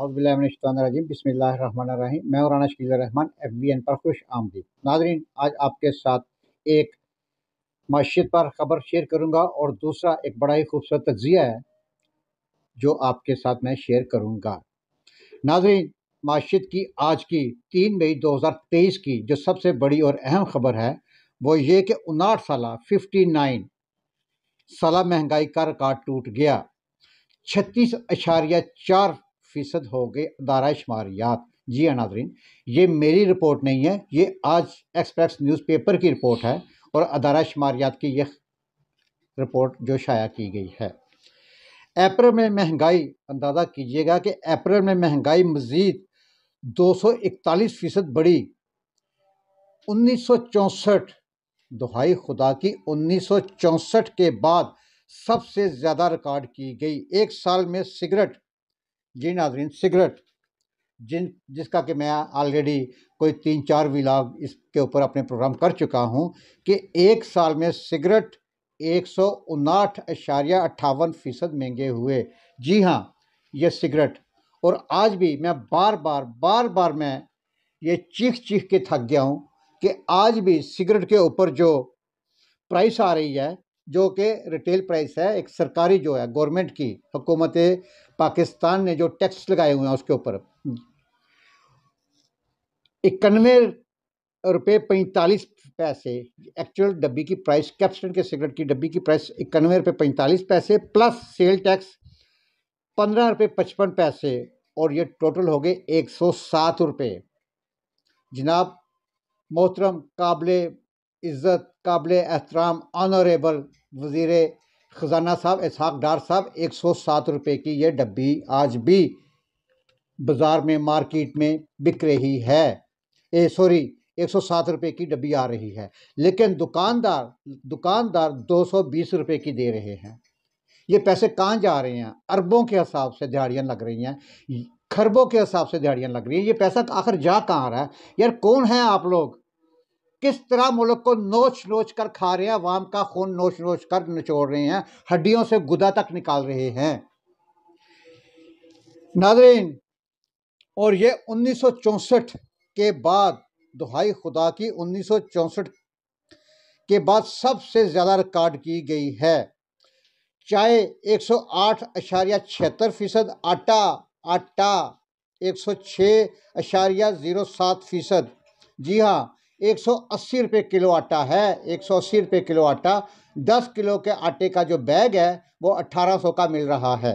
अवबिल्लाजीम बसमीम मैं Rana Rahman F B N पर खुश आमदी नाजरीन आज आपके साथ एक मस्जिद पर ख़बर शेयर करूँगा और दूसरा एक बड़ा ही खूबसूरत तजिया है जो आपके साथ मैं शेयर करूँगा नाजरीन मस्जिद की आज की तीन मई 2023 की जो सबसे बड़ी और अहम खबर है वो ये कि उनाठ साल फिफ्टी नाइन साल महंगाई का रिकॉर्ड टूट गया छत्तीस अशारिया चार फ़ीसद हो गए अदारा शुमारियात जी हाँ नाजरीन ये मेरी रिपोर्ट नहीं है ये आज एक्सप्रेस न्यूज़पेपर की रिपोर्ट है और अदारा शुमारियात की यह रिपोर्ट जो शाया की गई है अप्रैल में महंगाई अंदाज़ा कीजिएगा कि अप्रैल में महंगाई मज़ीद दो सौ इकतालीस फ़ीसद बढ़ी उन्नीस सौ चौंसठ दुहाई खुदा की उन्नीस सौ चौंसठ के बाद सबसे ज़्यादा रिकॉर्ड की गई एक साल में सिगरेट जी नाजरीन सिगरेट जिन जिसका कि मैं ऑलरेडी कोई तीन चार विलाग इसके ऊपर अपने प्रोग्राम कर चुका हूँ कि एक साल में सिगरेट एक सौ उनाठ अशारिया अट्ठावन फ़ीसद महंगे हुए जी हाँ ये सिगरेट और आज भी मैं बार बार बार बार मैं ये चीख चीख के थक गया हूँ कि आज भी सिगरेट के ऊपर जो प्राइस आ रही है जो कि रिटेल प्राइस है एक सरकारी जो है गवर्नमेंट की हुकूमत पाकिस्तान ने जो टैक्स लगाए हुए हैं उसके ऊपर इक्यानवे रुपये पैंतालीस पैसे एक्चुअल डब्बी की प्राइस कैप्सन के सिगरेट की डब्बी की प्राइस इक्यानवे रुपये पैंतालीस पैसे प्लस सेल टैक्स पंद्रह रुपये पचपन पैसे और ये टोटल हो गए एक सौ सात रुपये जनाब मोहतरम काबिल इज़्ज़त काबिल एहतराम ऑनरेबल वज़ी ख़जाना साहब इसहाक डार साहब एक सौ सात रुपये की ये डब्बी आज भी बाज़ार में मार्केट में बिक रही है ए सॉरी एक सौ सात रुपये की डब्बी आ रही है लेकिन दुकानदार दुकानदार दो सौ बीस रुपये की दे रहे हैं ये पैसे कहाँ जा रहे हैं अरबों के हिसाब से दिहाड़ियाँ लग रही हैं खरबों के हिसाब से दिहाड़ियाँ लग रही हैं ये पैसा आखिर जा कहाँ रहा है यार कौन है आप लोग किस तरह मुल्क को नोच नोच कर खा रहे हैं अवाम का खून नोच नोच कर निचोड़ रहे हैं हड्डियों से गुदा तक निकाल रहे हैं नाजरीन और ये उन्नीस के बाद दुहाई खुदा की उन्नीस के बाद सबसे ज़्यादा रिकॉर्ड की गई है चाय एक सौ आठ अशारिया छिहत्तर फीसद आटा आटा एक सौ छः अशारिया ज़ीरो सात फीसद जी हाँ एक सौ अस्सी रुपये किलो आटा है एक सौ अस्सी रुपये किलो आटा दस किलो के आटे का जो बैग है वो अट्ठारह सौ का मिल रहा है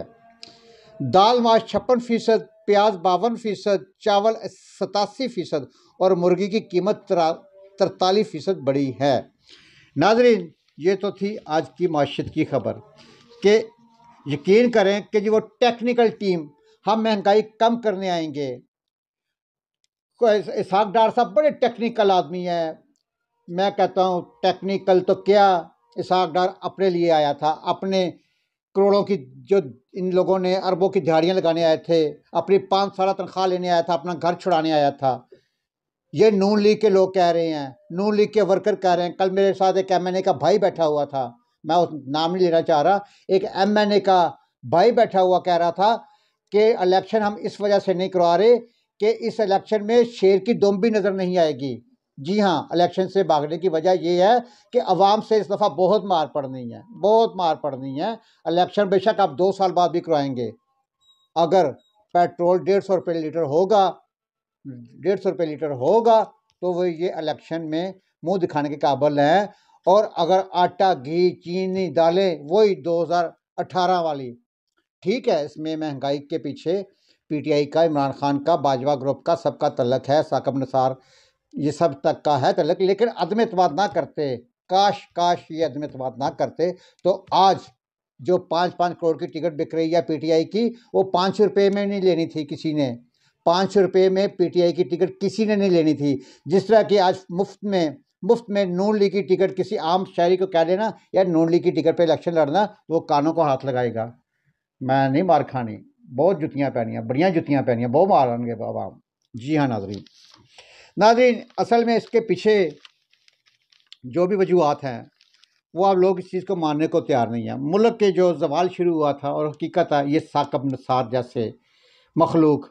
दाल माश छप्पन फीसद प्याज बावन फीसद चावल सतासी फीसद और मुर्गी की कीमत तरतालीस फीसद बढ़ी है नाजरीन ये तो थी आज की माशत की खबर कि यकीन करें कि जो वो टेक्निकल टीम हम महंगाई कम करने आएंगे इसाक डार साहब बड़े टेक्निकल आदमी हैं मैं कहता हूँ टेक्निकल तो क्या इसाक डार अपने लिए आया था अपने करोड़ों की जो इन लोगों ने अरबों की झाड़ियाँ लगाने आए थे अपनी पाँच साल तनख्वाह लेने आया था अपना घर छुड़ाने आया था ये नून लीग के लोग कह रहे हैं नून लीग के वर्कर कह रहे हैं कल मेरे साथ एक एम का भाई बैठा हुआ था मैं उस नाम नहीं लेना चाह रहा एक एम का भाई बैठा हुआ कह रहा था कि इलेक्शन हम इस वजह से नहीं करवा रहे कि इस इलेक्शन में शेर की दुम भी नज़र नहीं आएगी जी हाँ इलेक्शन से भागने की वजह यह है कि अवाम से इस दफ़ा बहुत मार पड़नी है बहुत मार पड़नी है इलेक्शन बेशक आप दो साल बाद भी करवाएंगे अगर पेट्रोल डेढ़ सौ रुपये लीटर होगा डेढ़ सौ रुपये लीटर होगा तो वो ये इलेक्शन में मुंह दिखाने के काबल हैं और अगर आटा घी चीनी दालें वही 2018 वाली ठीक है इसमें महंगाई के पीछे पीटीआई का इमरान खान का बाजवा ग्रुप का सबका तलक है साकब नसार ये सब तक का है तलक लेकिन अदम अतमाद ना करते काश काश ये अदम अतमाद ना करते तो आज जो पाँच पाँच करोड़ की टिकट बिक रही है पीटीआई की वो पाँच सौ रुपये में नहीं लेनी थी किसी ने पाँच सौ रुपये में पीटीआई की टिकट किसी ने नहीं लेनी थी जिस तरह की आज मुफ्त में मुफ्त में नून लीग की टिकट किसी आम शहरी को कह देना या नून लीग की टिकट पर इलेक्शन लड़ना वो कानों को हाथ लगाएगा मैं नहीं मार खानी बहुत जुतियाँ पहनियाँ बढ़िया जुतियाँ पहनियाँ बहुत गए आवाम जी हाँ नाजरीन नाजरीन असल में इसके पीछे जो भी वजूहत हैं वो आप लोग इस चीज़ को मानने को तैयार नहीं हैं मुल्क के जो जवाल शुरू हुआ था और हकीकत है ये साकब नसार जैसे मखलूक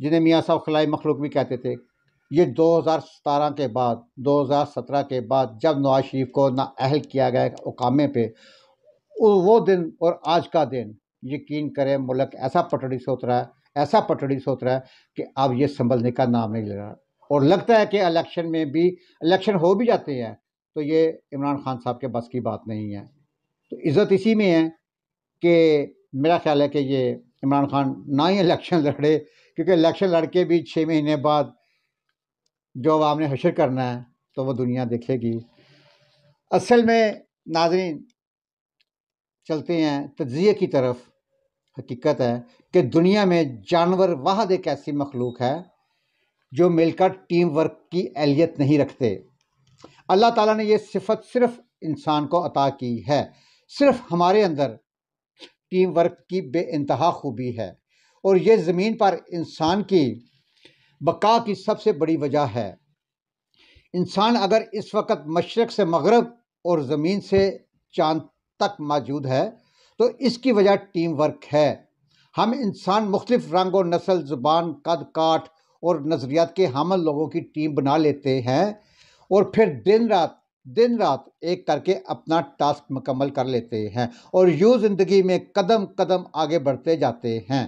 जिन्हें मियाँ साहब खलाई मखलूक भी कहते थे ये 2017 के बाद 2017 के बाद जब नवाज शरीफ को नाअहल किया गया उकामे पे वो दिन और आज का दिन यकीन करें मुल्क ऐसा पटड़ी सोच रहा है ऐसा पटड़ी सोच रहा है कि अब ये संभलने का नाम नहीं ले रहा और लगता है कि इलेक्शन में भी इलेक्शन हो भी जाते हैं तो ये इमरान खान साहब के बस की बात नहीं है तो इज़्ज़त इसी में है कि मेरा ख्याल है कि ये इमरान खान ना ही इलेक्शन लड़े क्योंकि इलेक्शन लड़के भी छः महीने बाद जो आवाम ने हशर करना है तो वह दुनिया देखेगी असल में नाजरीन चलते हैं तजिए की तरफ हकीकत है कि दुनिया में जानवर वाहद एक ऐसी मखलूक है जो मिलकर टीम वर्क की अहलियत नहीं रखते अल्लाह ताला ने यह सिफत सिर्फ इंसान को अता की है सिर्फ हमारे अंदर टीम वर्क की बेानतहा खूबी है और ये ज़मीन पर इंसान की बका की सबसे बड़ी वजह है इंसान अगर इस वक्त मशरक़ से मगरब और ज़मीन से चांद तक मौजूद है तो इसकी वजह टीम वर्क है हम इंसान रंग रंगों नस्ल ज़ुबान कद काठ और नज़रियात के हमल लोगों की टीम बना लेते हैं और फिर दिन रात दिन रात एक करके अपना टास्क मुकम्मल कर लेते हैं और यूँ ज़िंदगी में कदम कदम आगे बढ़ते जाते हैं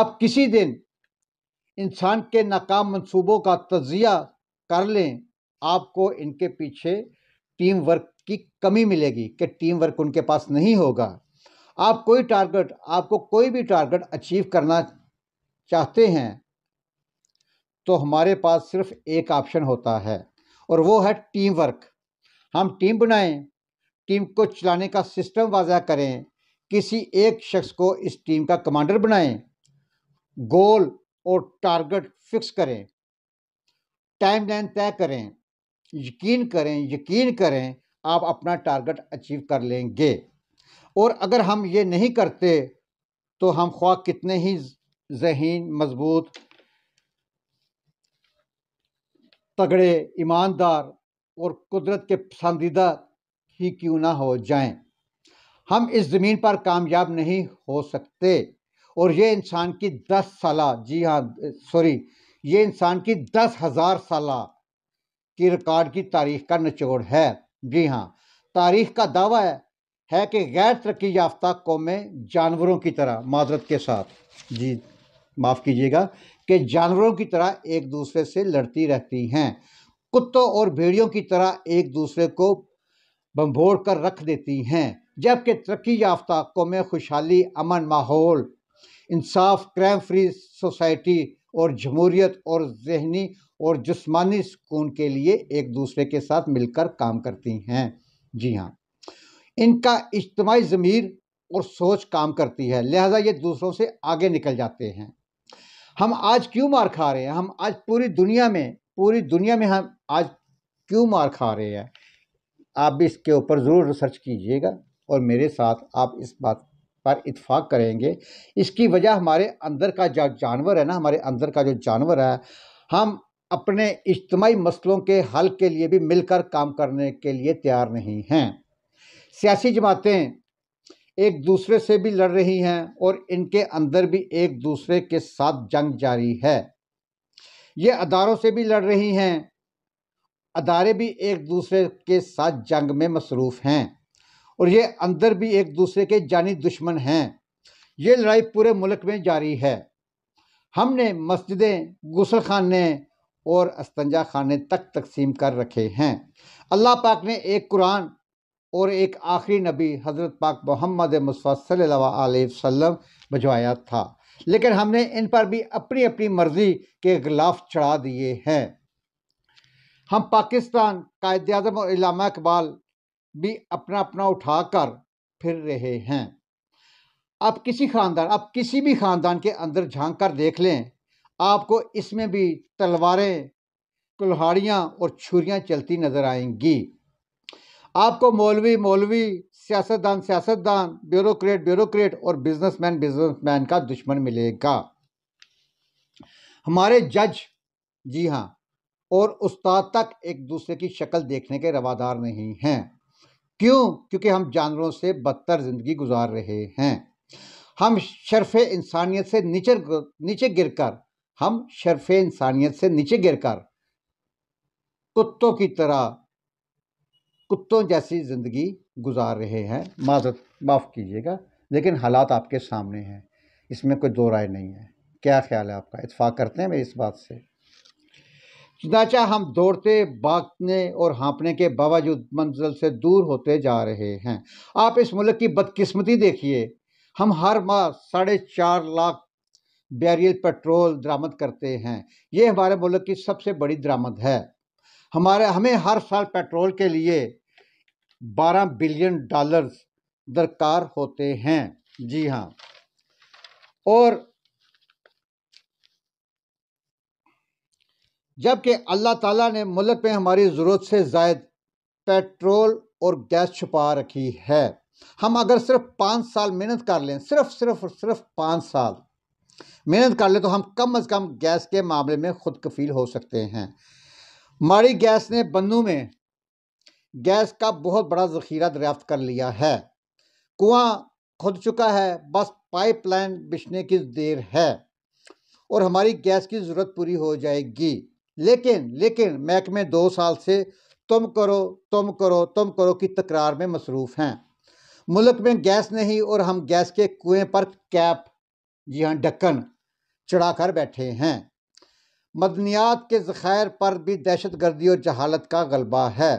आप किसी दिन इंसान के नाकाम मनसूबों का तजिया कर लें आपको इनके पीछे टीम वर्क की कमी मिलेगी कि टीम वर्क उनके पास नहीं होगा आप कोई टारगेट आपको कोई भी टारगेट अचीव करना चाहते हैं तो हमारे पास सिर्फ एक ऑप्शन होता है और वो है टीम वर्क हम टीम बनाएं टीम को चलाने का सिस्टम वाज़ा करें किसी एक शख्स को इस टीम का कमांडर बनाएं गोल और टारगेट फिक्स करें टाइमलाइन तय करें यकीन करें यकीन करें आप अपना टारगेट अचीव कर लेंगे और अगर हम ये नहीं करते तो हम ख्वा कितने ही जहीन मजबूत तगड़े ईमानदार और कुदरत के पसंदीदा ही क्यों ना हो जाएं हम इस ज़मीन पर कामयाब नहीं हो सकते और ये इंसान की दस साल जी हाँ सॉरी ये इंसान की दस हज़ार साल की रिकॉर्ड की तारीख का निचोड़ है जी हाँ तारीख का दावा है है कि गैर तरक्की याफ्ता कौमें जानवरों की तरह माजरत के साथ जी माफ़ कीजिएगा कि जानवरों की तरह एक दूसरे से लड़ती रहती हैं कुत्तों और भेड़ियों की तरह एक दूसरे को बम्भोड़ कर रख देती हैं जबकि तरक्की याफ्ता कौमें खुशहाली अमन माहौल इंसाफ क्राइम फ्री सोसाइटी और जमहूरीत और जहनी और जिसमानी सुकून के लिए एक दूसरे के साथ मिलकर काम करती हैं जी हाँ इनका इज्तमाही ज़मीर और सोच काम करती है लिहाजा ये दूसरों से आगे निकल जाते हैं हम आज क्यों मार खा रहे हैं हम आज पूरी दुनिया में पूरी दुनिया में हम आज क्यों मार खा रहे हैं आप भी इसके ऊपर ज़रूर रिसर्च कीजिएगा और मेरे साथ आप इस बात पर इतफाक़ करेंगे इसकी वजह हमारे अंदर का जो जानवर है ना हमारे अंदर का जो जानवर है हम अपने इज्तमाही मसलों के हल के लिए भी मिलकर काम करने के लिए तैयार नहीं हैं सियासी जमातें एक दूसरे से भी लड़ रही हैं और इनके अंदर भी एक दूसरे के साथ जंग जारी है ये अदारों से भी लड़ रही हैं अदारे भी एक दूसरे के साथ जंग में मसरूफ़ हैं और ये अंदर भी एक दूसरे के जानी दुश्मन हैं ये लड़ाई पूरे मुल्क में जारी है हमने मस्जिदें गुसल खाने और अस्तंजा खाने तक तकसीम कर रखे हैं अल्लाह पाक ने एक कुरान और एक आखिरी नबी हज़रत पाक मोहम्मद मुसफ़ल्लम भजवाया था लेकिन हमने इन पर भी अपनी अपनी मर्ज़ी के खिलाफ चढ़ा दिए हैं हम पाकिस्तान कायद अजम और इलामा इकबाल भी अपना अपना उठा कर फिर रहे हैं आप किसी ख़ानदान आप किसी भी ख़ानदान के अंदर झांक कर देख लें आपको इसमें भी तलवारें कुल्हाड़ियाँ और छुरियाँ चलती नज़र आएंगी आपको मौलवी मौलवी सियासतदान सियासतदान ब्यूरोक्रेट ब्यूरोक्रेट और बिजनेसमैन बिजनेसमैन का दुश्मन मिलेगा हमारे जज जी हाँ और उस्ताद तक एक दूसरे की शक्ल देखने के रवादार नहीं हैं क्यों क्योंकि हम जानवरों से बदतर ज़िंदगी गुजार रहे हैं हम शर्फ इंसानियत से नीचे नीचे गिरकर हम शर्फ इंसानियत से नीचे गिरकर कुत्तों की तरह कुत्तों जैसी ज़िंदगी गुजार रहे हैं माजत माफ़ कीजिएगा लेकिन हालात आपके सामने हैं इसमें कोई दो राय नहीं है क्या ख्याल है आपका इतफाक़ करते हैं मेरी इस बात से चुनाचा हम दौड़ते भागने और हाँपने के बावजूद मंजिल से दूर होते जा रहे हैं आप इस मुल्क की बदकिस्मती देखिए हम हर माह साढ़े चार लाख बैरियल पेट्रोल दरामद करते हैं ये हमारे मुल्क की सबसे बड़ी दरामद है हमारे हमें हर साल पेट्रोल के लिए 12 बिलियन डॉलर्स दरकार होते हैं जी हाँ और जबकि अल्लाह ताला ने मुल्क में हमारी ज़रूरत से जायद पेट्रोल और गैस छुपा रखी है हम अगर सिर्फ पाँच साल मेहनत कर लें सिर्फ सिर्फ और सिर्फ पाँच साल मेहनत कर लें तो हम कम अज़ कम गैस के मामले में खुद कफील हो सकते हैं माड़ी गैस ने बन्नू में गैस का बहुत बड़ा जखीरा दरियाफ्त कर लिया है कुआं खुद चुका है बस पाइपलाइन बिछने की देर है और हमारी गैस की ज़रूरत पूरी हो जाएगी लेकिन लेकिन महकमे दो साल से तुम करो तुम करो तुम करो की तकरार में मसरूफ़ हैं मुल्क में गैस नहीं और हम गैस के कुएं पर कैप जी हाँ ढक्कन चढ़ाकर बैठे हैं मदनियात के ज़ख़ैर पर भी दहशत गर्दी और जहालत का गलबा है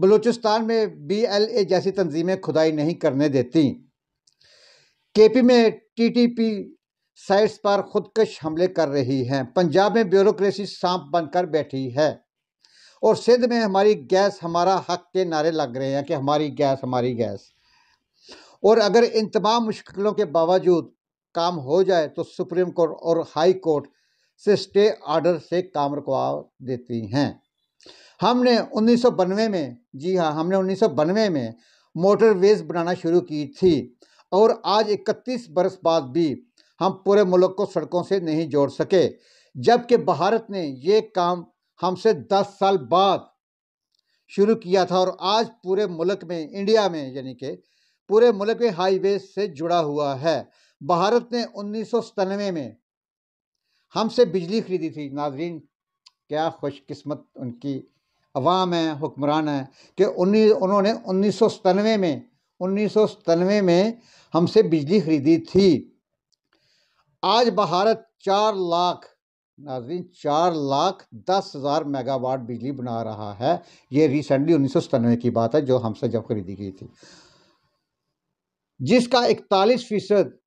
बलूचिस्तान में बी एल ए जैसी तंजीमें खुदाई नहीं करने देती के पी में टी टी पी साइट्स पर खुदकश हमले कर रही हैं पंजाब में ब्यूरोसी सांप बनकर बैठी है और सिंध में हमारी गैस हमारा हक के नारे लग रहे हैं कि हमारी गैस हमारी गैस और अगर इन तमाम मुश्किलों के बावजूद काम हो जाए तो सुप्रीम कोर्ट और हाई कोर्ट से स्टे ऑर्डर से काम रुकवा देती हैं हमने उन्नीस में जी हाँ हमने उन्नीस में मोटरवेज बनाना शुरू की थी और आज 31 बरस बाद भी हम पूरे मुल्क को सड़कों से नहीं जोड़ सके जबकि भारत ने ये काम हमसे 10 साल बाद शुरू किया था और आज पूरे मुल्क में इंडिया में यानी कि पूरे मुल्क में हाईवे से जुड़ा हुआ है भारत ने उन्नीस में हमसे बिजली खरीदी थी नाजरीन क्या खुशकस्मत उनकी अवाम है हुक्मरान है कि उन्नीस उन्होंने उन्नीस सौ सतानवे में उन्नीस सौ सतानवे में हमसे बिजली खरीदी थी आज भारत चार लाख नाजरीन चार लाख दस हज़ार मेगावाट बिजली बना रहा है ये रिसेंटली उन्नीस सौ सतानवे की बात है जो हमसे जब खरीदी गई थी जिसका इकतालीस फीसद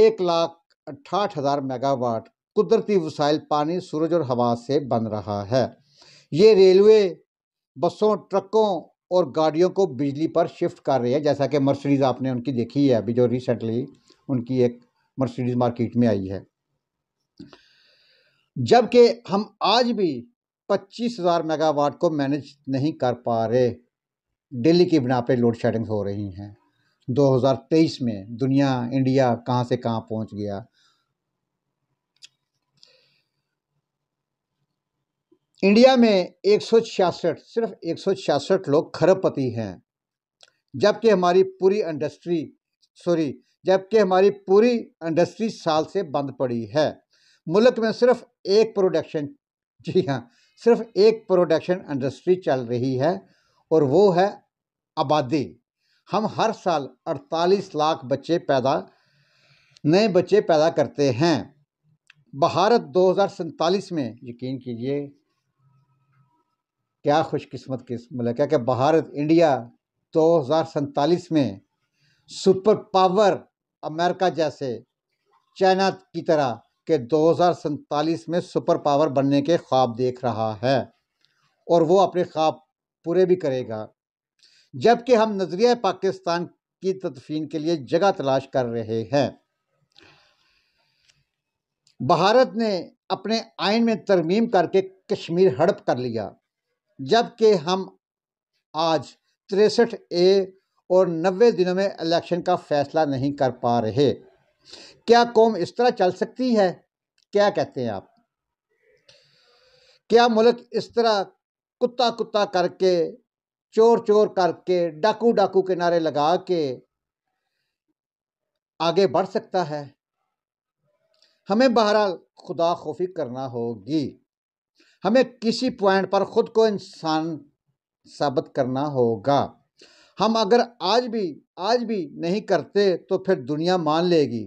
एक लाख अट्ठाठ हज़ार मेगावाट कुदरती वसाइल पानी सूरज और हवा से बन रहा है ये रेलवे बसों ट्रकों और गाड़ियों को बिजली पर शिफ्ट कर रही है जैसा कि मर्सिडीज़ आपने उनकी देखी है अभी जो रिसेंटली उनकी एक मर्सिडीज़ मार्केट में आई है जबकि हम आज भी पच्चीस हज़ार मेगावाट को मैनेज नहीं कर पा रहे दिल्ली की बिना पे लोड शेडिंग हो रही हैं 2023 में दुनिया इंडिया कहाँ से कहाँ पहुँच गया इंडिया में एक सिर्फ एक लोग खरबपति हैं जबकि हमारी पूरी इंडस्ट्री सॉरी जबकि हमारी पूरी इंडस्ट्री साल से बंद पड़ी है मुल्क में सिर्फ एक प्रोडक्शन जी हाँ सिर्फ एक प्रोडक्शन इंडस्ट्री चल रही है और वो है आबादी हम हर साल 48 लाख बच्चे पैदा नए बच्चे पैदा करते हैं भारत दो में यकीन कीजिए क्या खुशकस्मत किस्म है क्या क्या भारत इंडिया दो हज़ार में सुपर पावर अमेरिका जैसे चाइना की तरह के दो हज़ार में सुपर पावर बनने के ख्वाब देख रहा है और वो अपने ख्वाब पूरे भी करेगा जबकि हम नज़रिया पाकिस्तान की तदफीन के लिए जगह तलाश कर रहे हैं भारत ने अपने आयन में तरमीम करके कश्मीर हड़प कर लिया जबकि हम आज तिरसठ ए और नबे दिनों में इलेक्शन का फैसला नहीं कर पा रहे क्या कौम इस तरह चल सकती है क्या कहते हैं आप क्या मुल्क इस तरह कुत्ता कुत्ता करके चोर चोर करके डाकू डाकू के नारे लगा के आगे बढ़ सकता है हमें बहरहाल खुदा खोफी करना होगी हमें किसी पॉइंट पर ख़ुद को इंसान साबित करना होगा हम अगर आज भी आज भी नहीं करते तो फिर दुनिया मान लेगी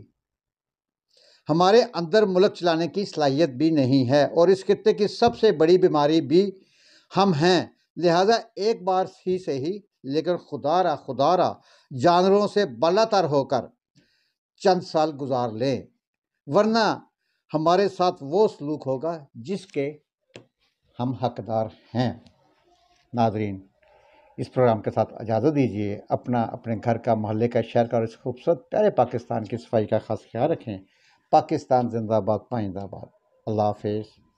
हमारे अंदर मुल्क चलाने की सलाहियत भी नहीं है और इस खत्े की सबसे बड़ी बीमारी भी हम हैं लिहाजा एक बार ही से ही लेकिन खुदारा खुदारा जानवरों से बलातर होकर चंद साल गुजार लें वरना हमारे साथ वो सलूक होगा जिसके हम हकदार हैं नाजरीन इस प्रोग्राम के साथ इजाज़त दीजिए अपना अपने घर का मोहल्ले का शहर का और इस खूबसूरत प्यारे पाकिस्तान की सफाई का खास ख्याल रखें पाकिस्तान जिंदाबाद पाइंदाबाद अल्लाह हाफिज़